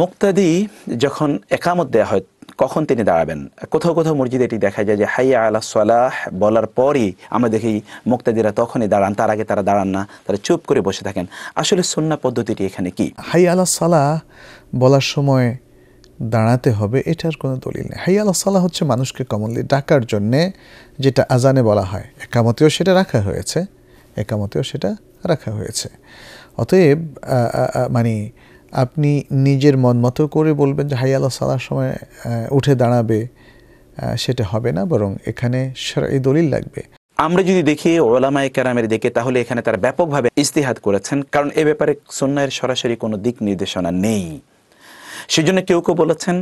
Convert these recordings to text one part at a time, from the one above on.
মুক্তাদি যখন একামত দেয়া হয় কখন তিনি দাঁড়াবেন কোথাও কোথাও মসজিদে এটি দেখা যায় যে হাইয়া আলা সালাহ বলার পরই আমরা দেখি মুক্তাদিরা তখনই দাঁড়ান তার আগে তারা দাঁড়ান না তারা চুপ করে বসে থাকেন আসলে সন্না পদ্ধতিটি এখানে কি হাই আলা সালাহ বলার সময় দাঁড়াতে হবে এটার কোনো দলিল নেই হাই আলা সালাহ হচ্ছে মানুষকে কমনলি ডাকার জন্যে যেটা আজানে বলা হয় একামতেও সেটা রাখা হয়েছে একামতেও সেটা রাখা হয়েছে অতএব মানে আপনি নিজের মন মতো করে বলবেন যে হাই আল্লাহ সালার সময় উঠে দাঁড়াবে সেটা হবে না বরং এখানে এই দলিল লাগবে আমরা যদি দেখি ওলামা কেরামের দিকে তাহলে এখানে তারা ব্যাপকভাবে ইস্তিহাত করেছেন কারণ এ ব্যাপারে সন্ন্যায়ের সরাসরি কোনো দিক নির্দেশনা নেই সেজন্য কেউ কেউ বলেছেন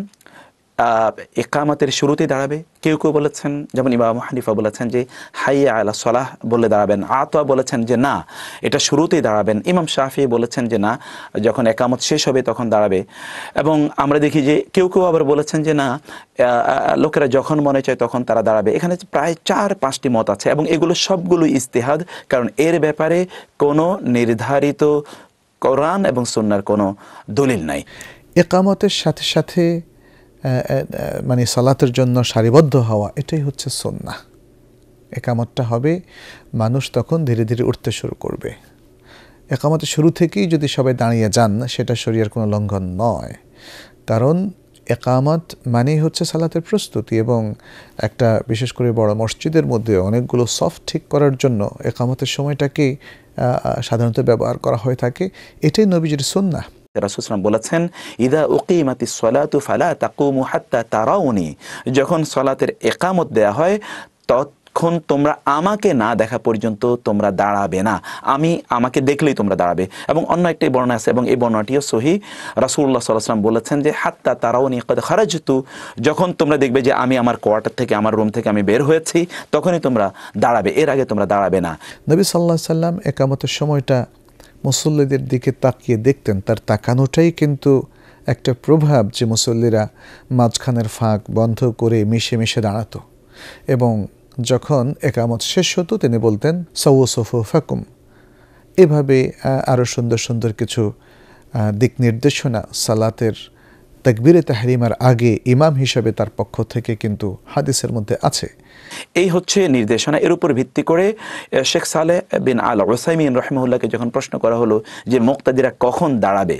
একামতের শুরুতে দাঁড়াবে কেউ কেউ বলেছেন যেমন ইমাম হানিফা বলেছেন যে হাইয়া আলা সলাহ বলে দাঁড়াবেন আতোয়া বলেছেন যে না এটা শুরুতেই দাঁড়াবেন ইমাম শাহি বলেছেন যে না যখন একামত শেষ হবে তখন দাঁড়াবে এবং আমরা দেখি যে কেউ কেউ আবার বলেছেন যে না লোকেরা যখন মনে চায় তখন তারা দাঁড়াবে এখানে প্রায় চার পাঁচটি মত আছে এবং এগুলো সবগুলো ইস্তেহাদ কারণ এর ব্যাপারে কোনো নির্ধারিত কোরআন এবং সন্ন্যার কোনো দলিল নাই একামতের সাথে সাথে মানে সালাতের জন্য সারিবদ্ধ হওয়া এটাই হচ্ছে সন্না একামতটা হবে মানুষ তখন ধীরে ধীরে উঠতে শুরু করবে একামত শুরু থেকেই যদি সবাই দাঁড়িয়ে যান সেটা শরীয়ার কোনো লঙ্ঘন নয় কারণ একামত মানেই হচ্ছে সালাতের প্রস্তুতি এবং একটা বিশেষ করে বড় মসজিদের মধ্যে অনেকগুলো সফট ঠিক করার জন্য একামতের সময়টাকে সাধারণত ব্যবহার করা হয়ে থাকে এটাই নবীজির সন্না রাসুসলাম বলেছেন ইদা উকিমাতি সলাতু ফালা তাকুমু হাত্তা তারাউনি যখন সলাতের একামত দেয়া হয় তত তোমরা আমাকে না দেখা পর্যন্ত তোমরা দাঁড়াবে না আমি আমাকে দেখলেই তোমরা দাঁড়াবে এবং অন্য একটি বর্ণনা আছে এবং এই বর্ণনাটিও সহি রাসুল্লাহ সাল্লাম বলেছেন যে হাত্তা তারাও খারাপ খারাজতু যখন তোমরা দেখবে যে আমি আমার কোয়ার্টার থেকে আমার রুম থেকে আমি বের হয়েছি তখনই তোমরা দাঁড়াবে এর আগে তোমরা দাঁড়াবে না নবী সাল্লাহ সাল্লাম একামতের সময়টা মুসল্লিদের দিকে তাকিয়ে দেখতেন তার তাকানোটাই কিন্তু একটা প্রভাব যে মুসল্লিরা মাঝখানের ফাঁক বন্ধ করে মিশে মিশে দাঁড়াতো এবং যখন একামত শেষ হতো তিনি বলতেন সৌসফু ফাকুম এভাবে আরও সুন্দর সুন্দর কিছু দিক নির্দেশনা সালাতের তাকবিরে তাহরিমার আগে ইমাম হিসাবে তার পক্ষ থেকে কিন্তু হাদিসের মধ্যে আছে এই হচ্ছে নির্দেশনা এর উপর ভিত্তি করে শেখ সালে বিন আল ওসাইমিন রহমুল্লাহকে যখন প্রশ্ন করা হলো যে মোক্তাদিরা কখন দাঁড়াবে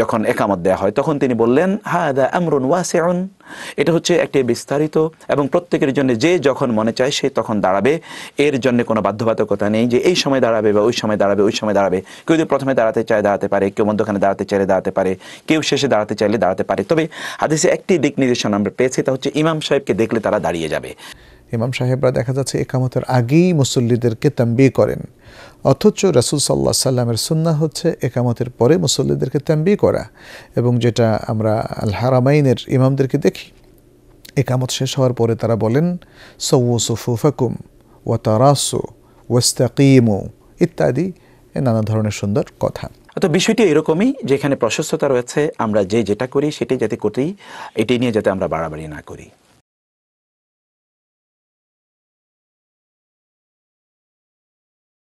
যখন একামত দেওয়া হয় তখন তিনি বললেন হ্যাঁ দা আমরুন ওয়াসেউন এটা হচ্ছে একটি বিস্তারিত এবং প্রত্যেকের জন্য যে যখন মনে চায় সে তখন দাঁড়াবে এর জন্য কোনো বাধ্যবাধকতা নেই যে এই সময় দাঁড়াবে বা ওই সময় দাঁড়াবে ওই সময় দাঁড়াবে কেউ যদি প্রথমে দাঁড়াতে চায় দাঁড়াতে পারে কেউ মধ্যখানে দাঁড়াতে চাইলে দাঁড়াতে পারে কেউ শেষে দাঁড়াতে চাইলে দাঁড়াতে পারে তবে হাদিসে একটি দিক নির্দেশনা আমরা পেয়েছি তা হচ্ছে ইমাম সাহেবকে দেখলে তারা দাঁড়িয়ে যাবে ইমাম সাহেবরা দেখা যাচ্ছে একামতের আগেই মুসল্লিদেরকে তাম্বি করেন অথচ রাসুল সাল্লাহ সাল্লামের সুন্না হচ্ছে একামতের পরে মুসল্লিদেরকে তাম্বি করা এবং যেটা আমরা আল হারামাইনের ইমামদেরকে দেখি একামত শেষ হওয়ার পরে তারা বলেন সৌও সুফুফাকুম ওয়া তারাসু ওয়াস্তাকিমু ইত্যাদি নানা ধরনের সুন্দর কথা তো বিষয়টি এরকমই যেখানে প্রশস্ততা রয়েছে আমরা যে যেটা করি সেটাই যাতে করি এটি নিয়ে যাতে আমরা বাড়াবাড়ি না করি